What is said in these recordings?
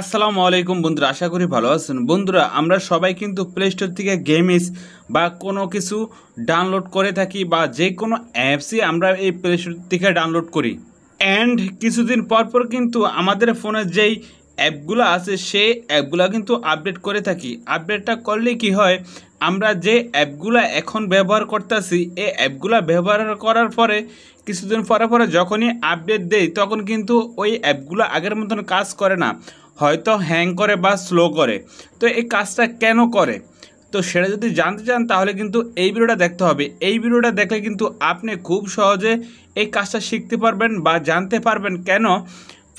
আসসালামু আলাইকুম বন্ধুরা আশা করি ভালো আছেন বন্ধুরা আমরা সবাই কিন্তু প্লে স্টোর থেকে গেমস বা কোনো কিছু ডাউনলোড করে থাকি বা যে কোনো অ্যাপসই আমরা এই প্লে স্টোর থেকে ডাউনলোড করি অ্যান্ড কিছুদিন পর পর কিন্তু আমাদের ফোনে যেই অ্যাপগুলো আছে সেই অ্যাপগুলো কিন্তু আপডেট করে থাকি আপডেটটা করলে কি হয় আমরা যে অ্যাপগুলো এখন ব্যবহার করতেছি এই অ্যাপগুলো ব্যবহার করার পরে কিছুদিন পরে পরে যখনই আপডেট দেই তখন কিন্তু ওই অ্যাপগুলো আগের মতন কাজ করে না হয়তো হ্যাং করে বা স্লো করে তো এই কাজটা কেন করে তো সেটা যদি জানতে চান তাহলে কিন্তু এই ভিডিওটা দেখতে হবে এই ভিডিওটা দেখলে কিন্তু আপনি খুব সহজে এই কাজটা শিখতে পারবেন বা জানতে পারবেন কেন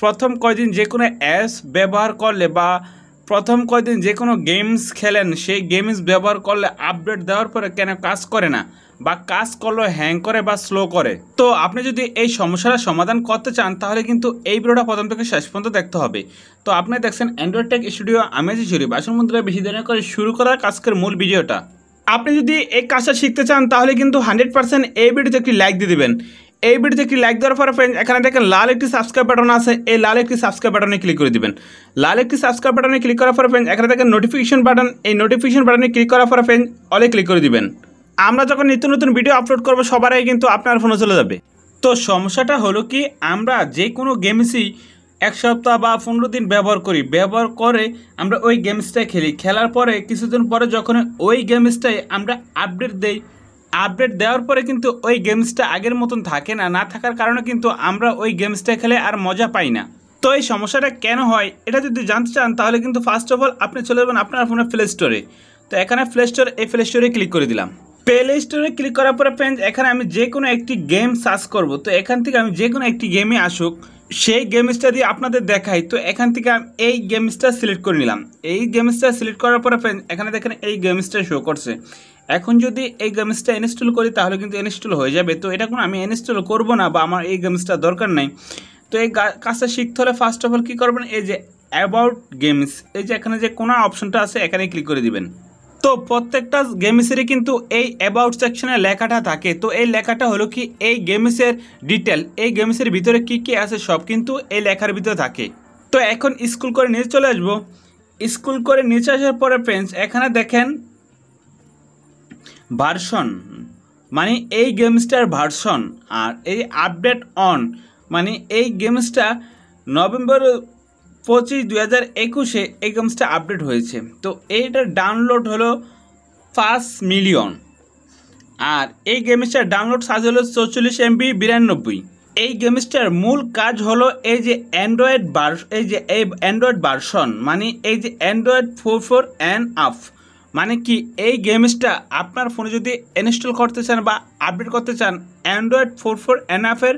প্রথম কয়দিন যে কোনো অ্যাপস ব্যবহার করলে বা প্রথম কয়দিন যে কোনো গেমস খেলেন সেই গেমস ব্যবহার করলে আপডেট দেওয়ার পরে কেন কাজ করে না বা কাজ করলো হ্যাং করে বা স্লো করে তো আপনি যদি এই সমস্যার সমাধান করতে চান তাহলে কিন্তু এই ভিডিওটা প্রথম থেকে শেষ পর্যন্ত দেখতে হবে তো আপনি দেখছেন অ্যান্ড্রয়েড টেক স্টুডিও আমেজি জুরি বাসন মন্দিরে বেশি দেরি করে শুরু করার কাজকের মূল ভিডিওটা আপনি যদি এই কাজটা শিখতে চান তাহলে কিন্তু হান্ড্রেড পার্সেন্ট এই ভিডিওতে একটি লাইক দিয়ে দেবেন এই ভিডিওতে একটি লাইক দেওয়ার পরে ফ্রেন্ড এখানে দেখেন লাল একটি সাবস্ক্রাইব বাটন আছে এই লাল একটি সাবস্ক্রাইব বাটনে ক্লিক করে দিবেন লাল একটি সাবস্ক্রাইব বাটনে ক্লিক করার পরে ফ্রেন্ড এখানে দেখেন নোটিফিকেশন বাটন এই নোটিফিকেশন বাটনে ক্লিক করার পরে ফ্রেন্ড অলে ক্লিক করে দেবেন আমরা যখন নিত্য নতুন ভিডিও আপলোড করবো সবার আগে কিন্তু আপনার ফোনে চলে যাবে তো সমস্যাটা হলো কি আমরা যে কোনো গেমসই এক সপ্তাহ বা পনেরো দিন ব্যবহার করি ব্যবহার করে আমরা ওই গেমসটাই খেলি খেলার পরে কিছুদিন পরে যখন ওই গেমসটাই আমরা আপডেট দেই আপডেট দেওয়ার পরে কিন্তু ওই গেমসটা আগের মতন থাকে না না থাকার কারণে কিন্তু আমরা ওই গেমসটা খেলে আর মজা পাই না তো এই সমস্যাটা কেন হয় এটা যদি জানতে চান তাহলে কিন্তু ফার্স্ট অফ অল আপনি চলে যাবেন আপনার ফোনের প্লে স্টোরে তো এখানে প্লে স্টোর এই প্লে স্টোরে ক্লিক করে দিলাম প্লে স্টোরে ক্লিক করার পরে ফ্রেন্ডস এখানে আমি যে কোনো একটি গেম সার্চ করব তো এখান থেকে আমি যে কোনো একটি গেমে আসুক সেই গেমসটা দিয়ে আপনাদের দেখাই তো এখান থেকে আমি এই গেমসটা সিলেক্ট করে নিলাম এই গেমসটা সিলেক্ট করার পরে ফ্রেন্ডস এখানে দেখেন এই গেমসটা শো করছে এখন যদি এই গেমসটা ইনস্টল করি তাহলে কিন্তু ইনস্টল হয়ে যাবে তো এটা কোনো আমি ইনস্টল করব না বা আমার এই গেমসটা দরকার নাই তো এই কাজটা শিখতে হলে ফার্স্ট অফ অল কী করবেন এই যে অ্যাবাউট গেমস এই যে এখানে যে কোনো অপশনটা আছে এখানে ক্লিক করে দিবেন তো প্রত্যেকটা গেমসেরই কিন্তু এই অ্যাবাউট সেকশনে লেখাটা থাকে তো এই লেখাটা হলো কি এই গেমসের ডিটেল এই গেমসের ভিতরে কি কি আছে সব কিন্তু এই লেখার ভিতরে থাকে তো এখন স্কুল করে নিয়ে চলে আসবো স্কুল করে নিচে আসার পরে ফ্রেন্ডস এখানে দেখেন ভার্সন মানে এই গেমসটার ভার্সন আর এই আপডেট অন মানে এই গেমসটা নভেম্বর পঁচিশ দু হাজার একুশে এই গেমসটা আপডেট হয়েছে তো এইটার ডাউনলোড হলো পাঁচ মিলিয়ন আর এই গেমসটার ডাউনলোড সাইজ হলো চৌচল্লিশ এমবি বিরানব্বই এই গেমসটার মূল কাজ হলো এই যে অ্যান্ড্রয়েড বার এই যে এই অ্যান্ড্রয়েড ভার্সন মানে এই যে অ্যান্ড্রয়েড ফোর ফোর অ্যান্ড আফ মানে কি এই গেমসটা আপনার ফোনে যদি ইনস্টল করতে চান বা আপডেট করতে চান Android four four and after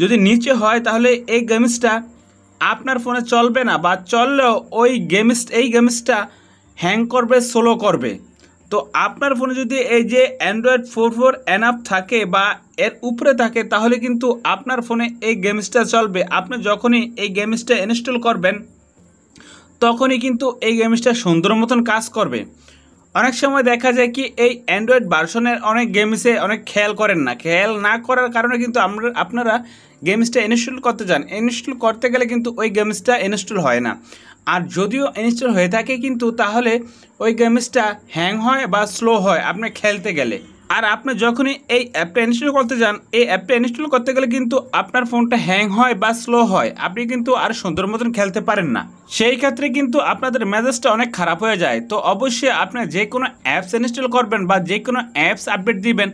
যদি নিচে হয় তাহলে এই গেমসটা আপনার ফোনে চলবে না বা চললেও ওই গেমস এই গেমসটা হ্যাং করবে স্লো করবে তো আপনার ফোনে যদি এই যে অ্যান্ড্রয়েড ফোর ফোর অ্যানাপ থাকে বা এর উপরে থাকে তাহলে কিন্তু আপনার ফোনে এই গেমসটা চলবে আপনি যখনই এই গেমসটা ইনস্টল করবেন তখনই কিন্তু এই গেমসটা সুন্দর মতন কাজ করবে অনেক সময় দেখা যায় কি এই অ্যান্ড্রয়েড ভার্সনের অনেক গেমসে অনেক খেয়াল করেন না খেয়াল না করার কারণে কিন্তু আমরা আপনারা গেমসটা ইনস্টল করতে যান ইনস্টল করতে গেলে কিন্তু ওই গেমসটা ইনস্টল হয় না আর যদিও ইনস্টল হয়ে থাকে কিন্তু তাহলে ওই গেমসটা হ্যাং হয় বা স্লো হয় আপনি খেলতে গেলে আর আপনি যখনই এই অ্যাপটা ইনস্টল করতে যান এই অ্যাপটা ইনস্টল করতে গেলে কিন্তু আপনার ফোনটা হ্যাং হয় বা স্লো হয় আপনি কিন্তু আর সুন্দর মতন খেলতে পারেন না সেই ক্ষেত্রে কিন্তু আপনাদের মেজাজটা অনেক খারাপ হয়ে যায় তো অবশ্যই আপনি যে কোনো অ্যাপস ইনস্টল করবেন বা যে কোনো অ্যাপস আপডেট দিবেন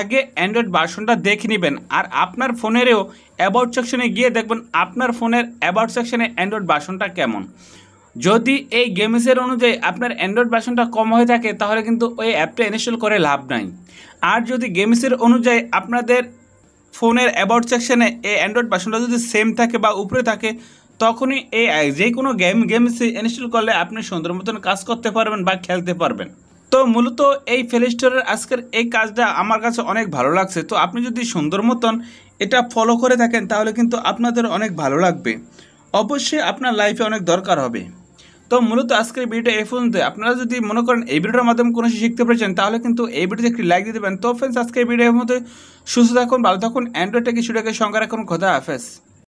আগে অ্যান্ড্রয়েড ভার্সনটা দেখে নেবেন আর আপনার ফোনেরও অ্যাবাউট সেকশনে গিয়ে দেখবেন আপনার ফোনের অ্যাবাউট সেকশনে অ্যান্ড্রয়েড ভার্সনটা কেমন যদি এই গেমসের অনুযায়ী আপনার অ্যান্ড্রয়েড ভার্সনটা কম হয়ে থাকে তাহলে কিন্তু ওই অ্যাপটা ইনস্টল করে লাভ নাই আর যদি গেমসের অনুযায়ী আপনাদের ফোনের অ্যাবাউট সেকশানে এই অ্যান্ড্রয়েড ভার্সনটা যদি সেম থাকে বা উপরে থাকে তখনই এই যে কোনো গেম গেমস ইনস্টল করলে আপনি সুন্দর মতন কাজ করতে পারবেন বা খেলতে পারবেন তো মূলত এই প্লে স্টোরের আজকের এই কাজটা আমার কাছে অনেক ভালো লাগছে তো আপনি যদি সুন্দর মতন এটা ফলো করে থাকেন তাহলে কিন্তু আপনাদের অনেক ভালো লাগবে অবশ্যই আপনার লাইফে অনেক দরকার হবে তো মূলত আজকের ভিডিওটা এই পর্যন্ত আপনারা যদি মনে করেন এই ভিডিওটার মাধ্যমে কোনো কিছু শিখতে পেরেছেন তাহলে কিন্তু এই ভিডিওতে একটি লাইক দিতে পারেন তো ফ্রেন্ডস আজকের ভিডিওর মধ্যে সুস্থ থাকুন ভালো থাকুন অ্যান্ড্রয়েড থেকে কিছুটাকে সঙ্গে রাখুন কথা হাফেজ